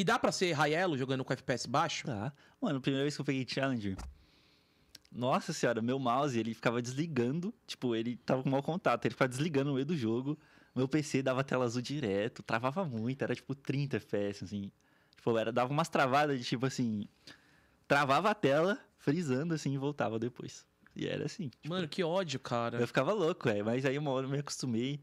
E dá para ser Raiello jogando com FPS baixo? Tá. Mano, a primeira vez que eu peguei Challenge, nossa senhora, meu mouse, ele ficava desligando. Tipo, ele tava com mau contato, ele ficava desligando no meio do jogo. Meu PC dava tela azul direto, travava muito, era tipo 30 FPS, assim. Tipo, era, dava umas travadas de tipo assim. Travava a tela, frisando assim, e voltava depois. E era assim. Tipo, Mano, que ódio, cara. Eu ficava louco, é. Mas aí uma hora eu me acostumei.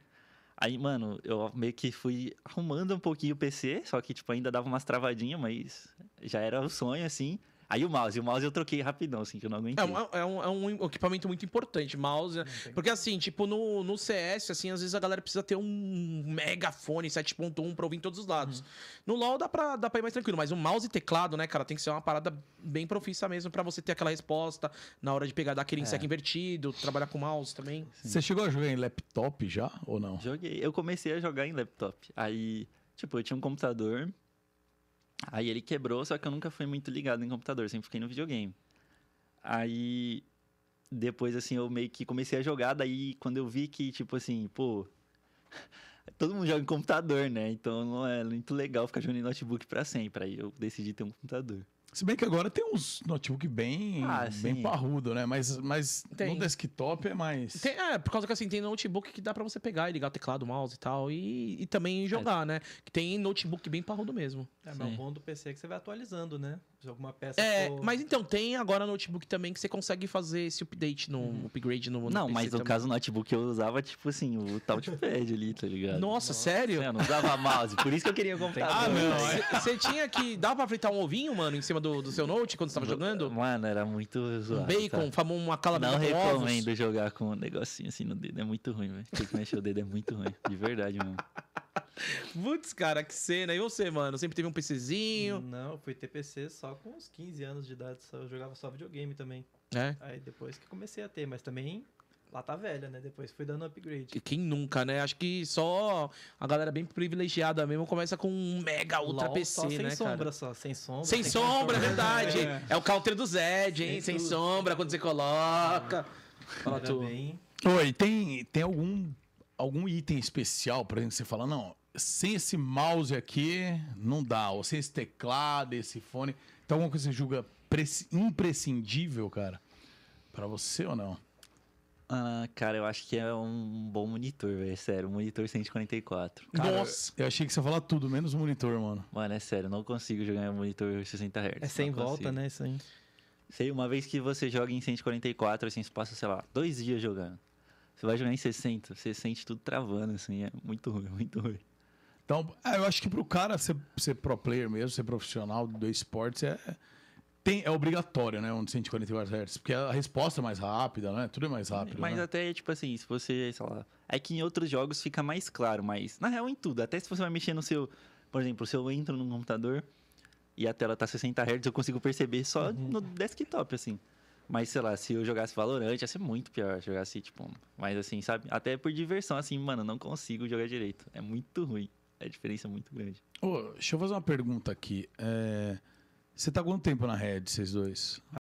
Aí, mano, eu meio que fui arrumando um pouquinho o PC, só que, tipo, ainda dava umas travadinhas, mas já era o sonho, assim. Aí o mouse, o mouse eu troquei rapidão, assim, que eu não aguentei. É, é, um, é um, equipamento muito importante, mouse. Porque assim, tipo, no, no CS, assim, às vezes a galera precisa ter um megafone 7.1 pra ouvir em todos os lados. Uhum. No LoL dá pra, dá pra ir mais tranquilo, mas um mouse e teclado, né, cara, tem que ser uma parada bem profissa mesmo pra você ter aquela resposta na hora de pegar, daquele aquele é. inseto invertido, trabalhar com mouse também. Você chegou a jogar em laptop já, ou não? Joguei. Eu comecei a jogar em laptop. Aí, tipo, eu tinha um computador Aí ele quebrou, só que eu nunca fui muito ligado em computador, sempre fiquei no videogame. Aí depois assim eu meio que comecei a jogar, daí quando eu vi que tipo assim, pô, todo mundo joga em computador, né? Então não é muito legal ficar jogando em notebook para sempre. Aí eu decidi ter um computador. Se bem que agora tem uns notebook bem, ah, bem parrudo, né? Mas, mas tem. no desktop é mais. Tem, é, por causa que assim, tem notebook que dá para você pegar e ligar o teclado, mouse e tal, e, e também é. jogar, é. né? Que tem notebook bem parrudo mesmo. É, mas o bom do PC é que você vai atualizando, né? Se alguma peça. É, for... mas então, tem agora notebook também que você consegue fazer esse update no hum. upgrade no. no não, PC mas no caso o notebook eu usava, tipo assim, o touchpad ali, tá ligado? Nossa, Nossa. sério? eu não usava mouse, por isso que eu queria comprar. Ah, não. É. Você tinha que. Dá pra fritar um ovinho, mano, em cima cima do, do seu note quando você tava jogando? Mano, era muito zoado. Um bacon, tá? uma calamita Não recomendo ovos. jogar com um negocinho assim no dedo, é muito ruim, velho. Tem que mexer o dedo, é muito ruim. De verdade, mano. Putz, cara, que cena. E você, mano? Sempre teve um PCzinho? Não, fui ter PC só com uns 15 anos de idade. Só, eu jogava só videogame também. É? Aí depois que comecei a ter, mas também lá tá velha, né? Depois foi dando upgrade. E quem nunca, né? Acho que só a galera bem privilegiada mesmo começa com um mega ultra LOL, PC, só sem né, sombra, cara? Só, sem sombra, sem, sem sombra, é verdade. É. é. o counter do Zed, hein? Sem, sem sombra, quando você coloca. É. Fala tu. Bem. Oi, tem, tem algum, algum item especial, por exemplo, que você fala, não, sem esse mouse aqui não dá, ou sem esse teclado, esse fone. Então, alguma coisa que você julga imprescindível, cara, para você ou não? Ah, cara, eu acho que é um bom monitor, velho. É sério, monitor 144. Cara, Nossa! Eu achei que você ia falar tudo, menos o monitor, mano. Mano, é sério, não consigo jogar em monitor 60 Hz. É sem volta, consigo. né? Isso aí. Sei, uma vez que você joga em 144, assim, você passa, sei lá, dois dias jogando. Você vai jogar em 60, você sente tudo travando, assim, é muito ruim, muito ruim. Então, ah, eu acho que pro cara ser, ser pro player mesmo, ser profissional do esporte, é tem, é obrigatório, né? Um de 144 Hz. Porque a resposta é mais rápida, né? Tudo é mais rápido. Mas né? até, tipo assim, se você, sei lá. É que em outros jogos fica mais claro, mas na real em tudo. Até se você vai mexer no seu. Por exemplo, se eu entro num computador e a tela tá 60 Hz, eu consigo perceber só uhum. no desktop, assim. Mas, sei lá, se eu jogasse Valorant, ia ser muito pior. Jogasse, tipo. Mas assim, sabe? Até por diversão, assim, mano, não consigo jogar direito. É muito ruim. É a diferença é muito grande. Ô, deixa eu fazer uma pergunta aqui. É. Você está há quanto tempo na rede, vocês dois?